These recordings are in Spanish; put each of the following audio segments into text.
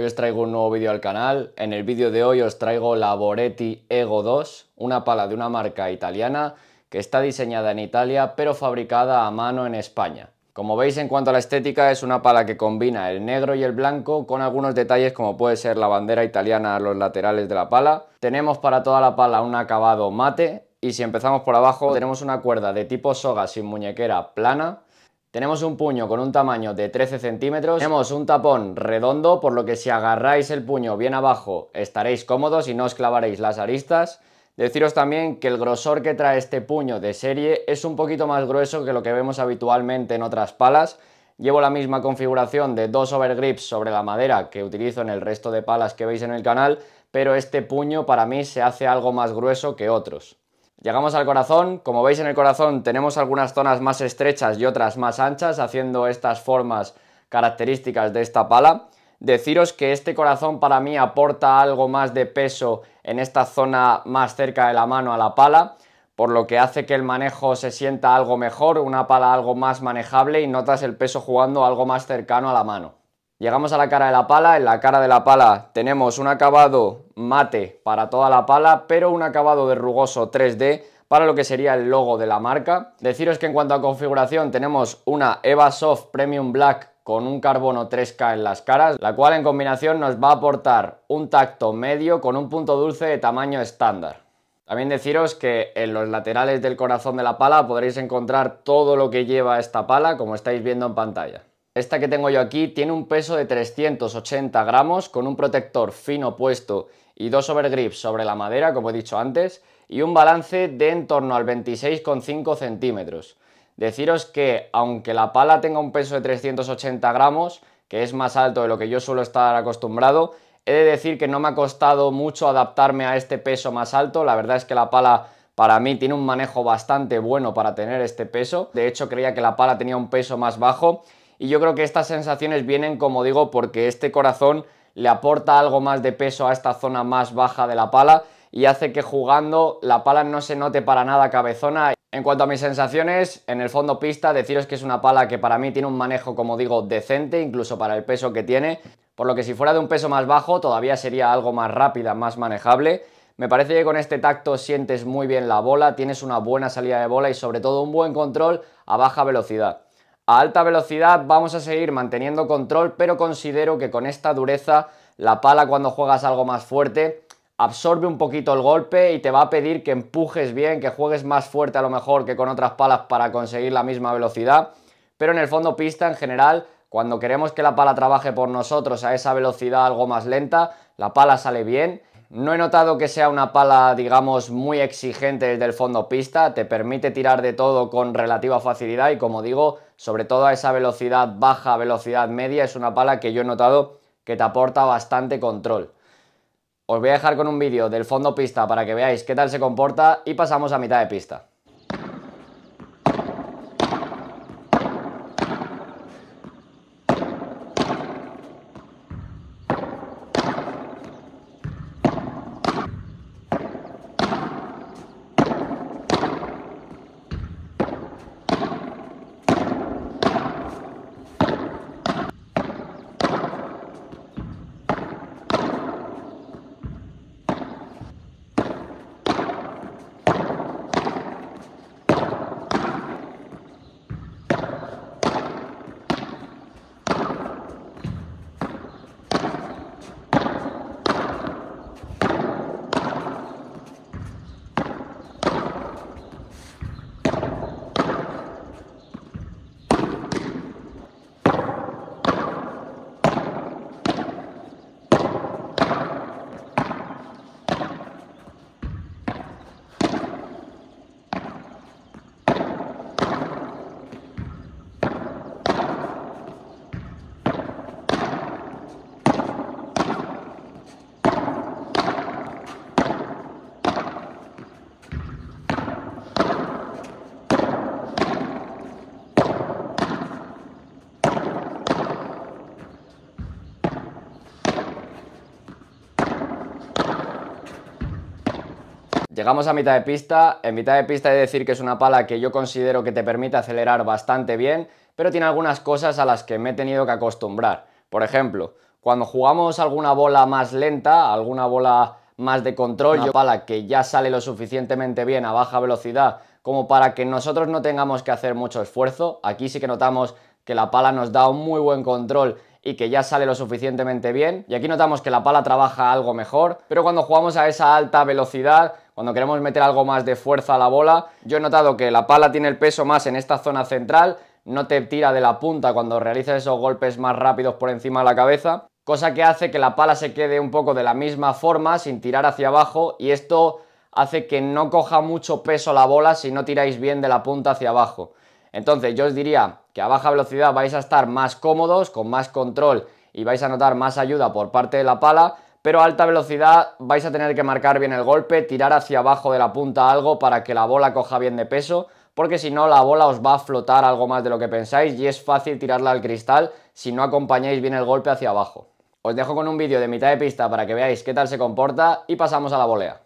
Hoy os traigo un nuevo vídeo al canal. En el vídeo de hoy os traigo la Boretti Ego 2, una pala de una marca italiana que está diseñada en Italia pero fabricada a mano en España. Como veis en cuanto a la estética es una pala que combina el negro y el blanco con algunos detalles como puede ser la bandera italiana a los laterales de la pala. Tenemos para toda la pala un acabado mate y si empezamos por abajo tenemos una cuerda de tipo soga sin muñequera plana tenemos un puño con un tamaño de 13 centímetros, tenemos un tapón redondo, por lo que si agarráis el puño bien abajo estaréis cómodos y no os clavaréis las aristas. Deciros también que el grosor que trae este puño de serie es un poquito más grueso que lo que vemos habitualmente en otras palas. Llevo la misma configuración de dos overgrips sobre la madera que utilizo en el resto de palas que veis en el canal, pero este puño para mí se hace algo más grueso que otros. Llegamos al corazón, como veis en el corazón tenemos algunas zonas más estrechas y otras más anchas, haciendo estas formas características de esta pala. Deciros que este corazón para mí aporta algo más de peso en esta zona más cerca de la mano a la pala, por lo que hace que el manejo se sienta algo mejor, una pala algo más manejable y notas el peso jugando algo más cercano a la mano. Llegamos a la cara de la pala, en la cara de la pala tenemos un acabado mate para toda la pala, pero un acabado de rugoso 3D para lo que sería el logo de la marca. Deciros que en cuanto a configuración tenemos una Eva Soft Premium Black con un carbono 3K en las caras, la cual en combinación nos va a aportar un tacto medio con un punto dulce de tamaño estándar. También deciros que en los laterales del corazón de la pala podréis encontrar todo lo que lleva esta pala, como estáis viendo en pantalla. Esta que tengo yo aquí tiene un peso de 380 gramos con un protector fino puesto y dos overgrips sobre la madera, como he dicho antes, y un balance de en torno al 26,5 centímetros. Deciros que aunque la pala tenga un peso de 380 gramos, que es más alto de lo que yo suelo estar acostumbrado, he de decir que no me ha costado mucho adaptarme a este peso más alto, la verdad es que la pala para mí tiene un manejo bastante bueno para tener este peso, de hecho creía que la pala tenía un peso más bajo y yo creo que estas sensaciones vienen, como digo, porque este corazón le aporta algo más de peso a esta zona más baja de la pala y hace que jugando la pala no se note para nada cabezona. En cuanto a mis sensaciones, en el fondo pista, deciros que es una pala que para mí tiene un manejo, como digo, decente, incluso para el peso que tiene, por lo que si fuera de un peso más bajo todavía sería algo más rápida, más manejable. Me parece que con este tacto sientes muy bien la bola, tienes una buena salida de bola y sobre todo un buen control a baja velocidad. A alta velocidad vamos a seguir manteniendo control, pero considero que con esta dureza la pala cuando juegas algo más fuerte absorbe un poquito el golpe y te va a pedir que empujes bien, que juegues más fuerte a lo mejor que con otras palas para conseguir la misma velocidad. Pero en el fondo pista en general, cuando queremos que la pala trabaje por nosotros a esa velocidad algo más lenta, la pala sale bien no he notado que sea una pala, digamos, muy exigente desde el fondo pista, te permite tirar de todo con relativa facilidad y como digo, sobre todo a esa velocidad baja, velocidad media, es una pala que yo he notado que te aporta bastante control. Os voy a dejar con un vídeo del fondo pista para que veáis qué tal se comporta y pasamos a mitad de pista. Llegamos a mitad de pista, en mitad de pista he de decir que es una pala que yo considero que te permite acelerar bastante bien, pero tiene algunas cosas a las que me he tenido que acostumbrar. Por ejemplo, cuando jugamos alguna bola más lenta, alguna bola más de control, una pala que ya sale lo suficientemente bien a baja velocidad como para que nosotros no tengamos que hacer mucho esfuerzo. Aquí sí que notamos que la pala nos da un muy buen control y que ya sale lo suficientemente bien. Y aquí notamos que la pala trabaja algo mejor, pero cuando jugamos a esa alta velocidad cuando queremos meter algo más de fuerza a la bola. Yo he notado que la pala tiene el peso más en esta zona central, no te tira de la punta cuando realizas esos golpes más rápidos por encima de la cabeza, cosa que hace que la pala se quede un poco de la misma forma sin tirar hacia abajo y esto hace que no coja mucho peso la bola si no tiráis bien de la punta hacia abajo. Entonces yo os diría que a baja velocidad vais a estar más cómodos, con más control y vais a notar más ayuda por parte de la pala, pero a alta velocidad vais a tener que marcar bien el golpe, tirar hacia abajo de la punta algo para que la bola coja bien de peso, porque si no la bola os va a flotar algo más de lo que pensáis y es fácil tirarla al cristal si no acompañáis bien el golpe hacia abajo. Os dejo con un vídeo de mitad de pista para que veáis qué tal se comporta y pasamos a la volea.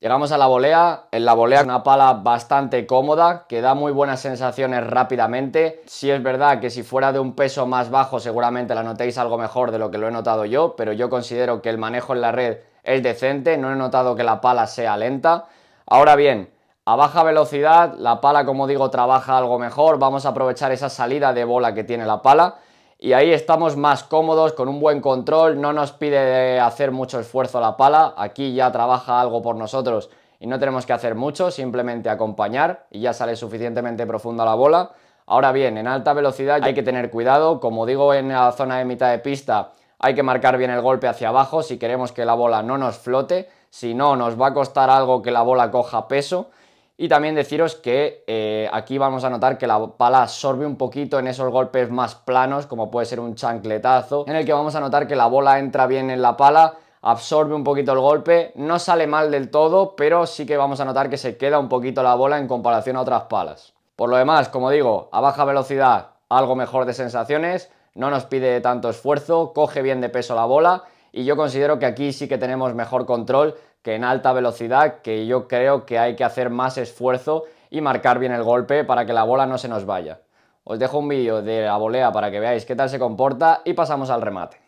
Llegamos a la volea, en la volea una pala bastante cómoda, que da muy buenas sensaciones rápidamente. si es verdad que si fuera de un peso más bajo seguramente la notéis algo mejor de lo que lo he notado yo, pero yo considero que el manejo en la red es decente, no he notado que la pala sea lenta. Ahora bien, a baja velocidad la pala como digo trabaja algo mejor, vamos a aprovechar esa salida de bola que tiene la pala y ahí estamos más cómodos, con un buen control, no nos pide hacer mucho esfuerzo la pala, aquí ya trabaja algo por nosotros y no tenemos que hacer mucho, simplemente acompañar y ya sale suficientemente profunda la bola. Ahora bien, en alta velocidad hay que tener cuidado, como digo en la zona de mitad de pista hay que marcar bien el golpe hacia abajo si queremos que la bola no nos flote, si no nos va a costar algo que la bola coja peso, y también deciros que eh, aquí vamos a notar que la pala absorbe un poquito en esos golpes más planos, como puede ser un chancletazo, en el que vamos a notar que la bola entra bien en la pala, absorbe un poquito el golpe, no sale mal del todo, pero sí que vamos a notar que se queda un poquito la bola en comparación a otras palas. Por lo demás, como digo, a baja velocidad algo mejor de sensaciones, no nos pide tanto esfuerzo, coge bien de peso la bola y yo considero que aquí sí que tenemos mejor control que en alta velocidad, que yo creo que hay que hacer más esfuerzo y marcar bien el golpe para que la bola no se nos vaya. Os dejo un vídeo de la volea para que veáis qué tal se comporta y pasamos al remate.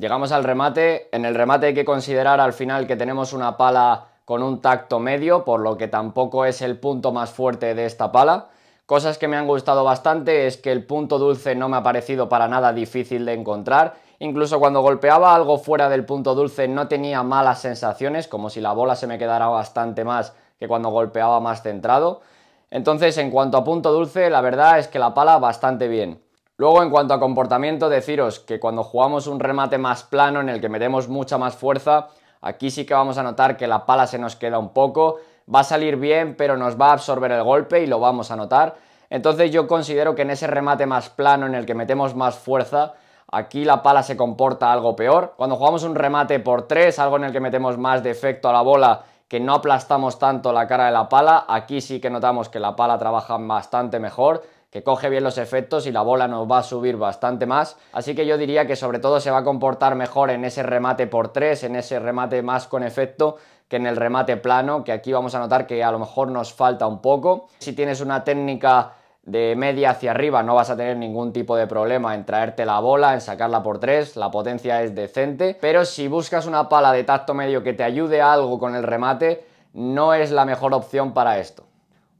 Llegamos al remate, en el remate hay que considerar al final que tenemos una pala con un tacto medio, por lo que tampoco es el punto más fuerte de esta pala. Cosas que me han gustado bastante es que el punto dulce no me ha parecido para nada difícil de encontrar, incluso cuando golpeaba algo fuera del punto dulce no tenía malas sensaciones, como si la bola se me quedara bastante más que cuando golpeaba más centrado. Entonces, en cuanto a punto dulce, la verdad es que la pala bastante bien. Luego, en cuanto a comportamiento, deciros que cuando jugamos un remate más plano en el que metemos mucha más fuerza, aquí sí que vamos a notar que la pala se nos queda un poco, va a salir bien, pero nos va a absorber el golpe y lo vamos a notar. Entonces yo considero que en ese remate más plano en el que metemos más fuerza, aquí la pala se comporta algo peor. Cuando jugamos un remate por tres, algo en el que metemos más defecto a la bola, que no aplastamos tanto la cara de la pala, aquí sí que notamos que la pala trabaja bastante mejor que coge bien los efectos y la bola nos va a subir bastante más. Así que yo diría que sobre todo se va a comportar mejor en ese remate por 3, en ese remate más con efecto que en el remate plano, que aquí vamos a notar que a lo mejor nos falta un poco. Si tienes una técnica de media hacia arriba no vas a tener ningún tipo de problema en traerte la bola, en sacarla por 3, la potencia es decente, pero si buscas una pala de tacto medio que te ayude a algo con el remate, no es la mejor opción para esto.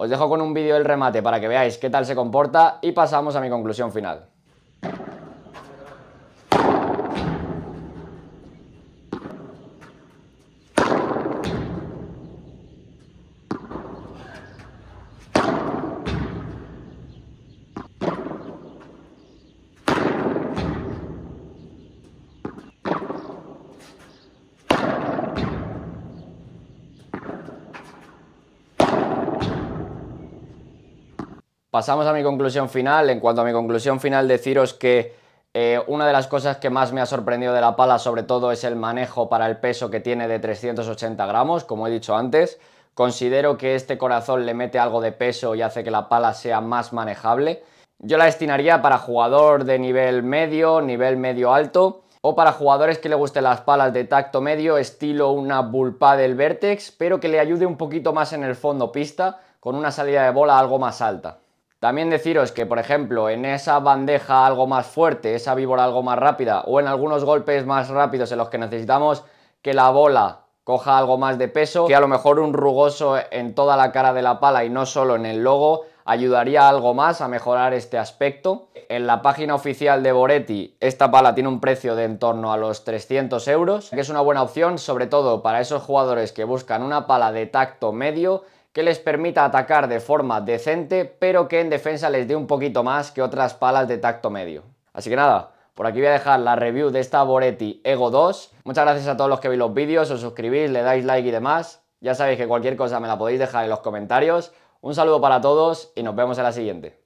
Os dejo con un vídeo del remate para que veáis qué tal se comporta y pasamos a mi conclusión final. pasamos a mi conclusión final. En cuanto a mi conclusión final, deciros que eh, una de las cosas que más me ha sorprendido de la pala sobre todo es el manejo para el peso que tiene de 380 gramos, como he dicho antes. Considero que este corazón le mete algo de peso y hace que la pala sea más manejable. Yo la destinaría para jugador de nivel medio, nivel medio alto, o para jugadores que le gusten las palas de tacto medio, estilo una bullpa del Vertex, pero que le ayude un poquito más en el fondo pista, con una salida de bola algo más alta. También deciros que, por ejemplo, en esa bandeja algo más fuerte, esa víbora algo más rápida, o en algunos golpes más rápidos en los que necesitamos que la bola coja algo más de peso, que a lo mejor un rugoso en toda la cara de la pala y no solo en el logo, ayudaría algo más a mejorar este aspecto. En la página oficial de Boretti, esta pala tiene un precio de en torno a los 300 euros, que es una buena opción, sobre todo para esos jugadores que buscan una pala de tacto medio que les permita atacar de forma decente, pero que en defensa les dé un poquito más que otras palas de tacto medio. Así que nada, por aquí voy a dejar la review de esta Boretti Ego 2. Muchas gracias a todos los que veis los vídeos, os suscribís, le dais like y demás. Ya sabéis que cualquier cosa me la podéis dejar en los comentarios. Un saludo para todos y nos vemos en la siguiente.